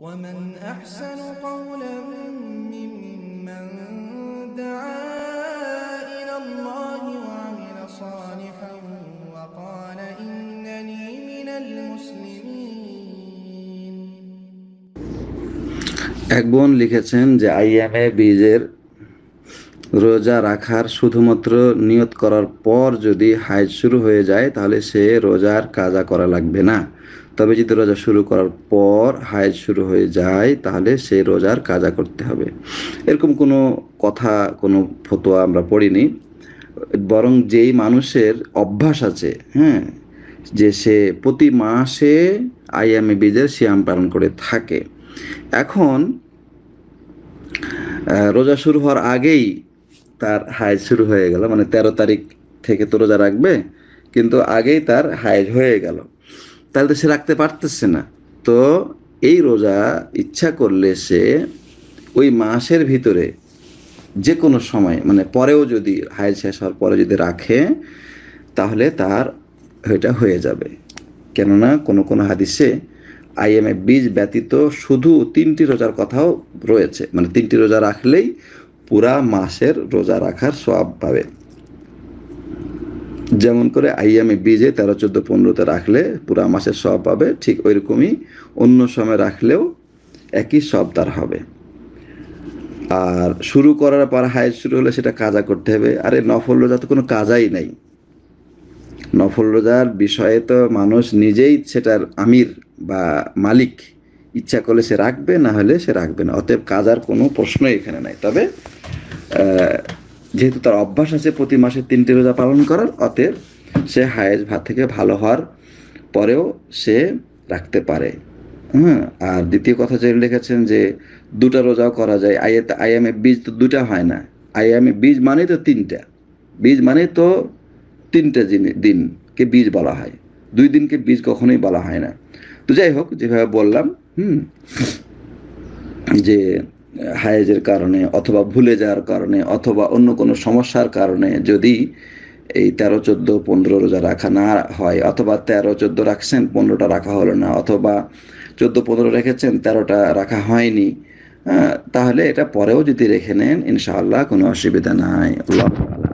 ومن أحسن قولا ممن دعا إلى الله وعمل صالحا وقال إنني من المسلمين একজন লিখেছেন যে আইএমএ বীজের রোজা রাখার শুধুমাত্র নিয়ত করার পর যদি হাইজ শুরু হয়ে যায় তাহলে সে রোজার কাজা করা লাগবে না তবে যদি রোজা শুরু করার পর হাইজ শুরু হয়ে যায় তাহলে সে রোজার কাজা করতে হবে এরকম কোনো কথা কোনো ফতোয়া আমরা পড়িনি বরং যেই মানুষের অভ্যাস আছে হ্যাঁ যে সে প্রতি মাসে আইএমএ বীজের শিয়াম পালন করে থাকে এখন রোজা শুরু হওয়ার আগেই তার হাইজ শুরু হয়ে গেল মানে ১৩ তারিখ থেকে তো রোজা রাখবে কিন্তু আগেই তার হাইজ হয়ে গেল তাহলে তো সে রাখতে পারতেছে না তো এই রোজা ইচ্ছা করলে সে ওই মাসের ভিতরে যে কোনো সময় মানে পরেও যদি হাইজ শেষ হওয়ার পরে যদি রাখে তাহলে তার এটা হয়ে যাবে কেননা কোনো কোনো হাদিসে আইএমএ বীজ ব্যতীত শুধু তিনটি রোজার কথাও রয়েছে মানে তিনটি রোজা রাখলেই পুরা মাসের রোজা রাখার সব পাবে যেমন করে আইয়ামি বীজে তেরো চোদ্দো পনেরোতে রাখলে পুরা মাসের সব পাবে ঠিক ওইরকমই অন্য সময় রাখলেও একই সব তার হবে আর শুরু করার পর হায় শুরু হলে সেটা কাজা করতে হবে আরে নফল রোজা তো কোনো কাজাই নাই নফল রোজার বিষয়ে তো মানুষ নিজেই সেটার আমির বা মালিক ইচ্ছা করলে সে রাখবে না হলে সে রাখবে না অতএব কাজ আর কোনো প্রশ্নই এখানে নাই তবে যেহেতু তার অভ্যাস আছে প্রতি মাসে তিনটে রোজা পালন করার অতএব সে হায়েজ ভাত থেকে ভালো হওয়ার পরেও সে রাখতে পারে হ্যাঁ আর দ্বিতীয় কথা যে লিখেছেন যে দুটা রোজাও করা যায় আইএ আইএমএ বীজ তো দুটা হয় না আইএমএ বীজ মানে তো তিনটা বীজ মানে তো তিনটা দিনকে বীজ বলা হয় দুই দিনকে বীজ কখনোই বলা হয় না তো যাই হোক যেভাবে বললাম হুম যে হায়েজের কারণে অথবা ভুলে যাওয়ার কারণে অথবা অন্য কোনো সমস্যার কারণে যদি এই তেরো চোদ্দো পনেরো রোজা রাখা না হয় অথবা তেরো চোদ্দো রাখছেন পনেরোটা রাখা হলো না অথবা চোদ্দো পনেরো রেখেছেন তেরোটা রাখা হয়নি তাহলে এটা পরেও যদি রেখে নেন ইনশাআল্লাহ কোনো অসুবিধা নাই আল্লাহ